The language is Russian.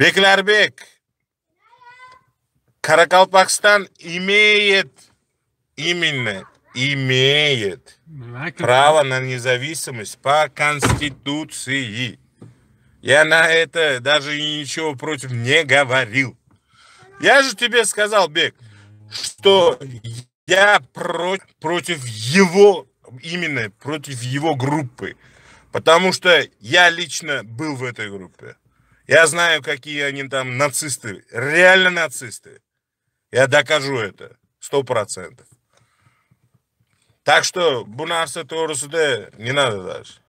Beklarbek Каракалпакстан имеет именно имеет право на независимость по Конституции. Я на это даже ничего против не говорил. Я же тебе сказал, Бек, что я про против его, именно против его группы. Потому что я лично был в этой группе. Я знаю, какие они там нацисты. Реально нацисты. Я докажу это. Сто процентов. Так что Бунарса Торусуде не надо даже.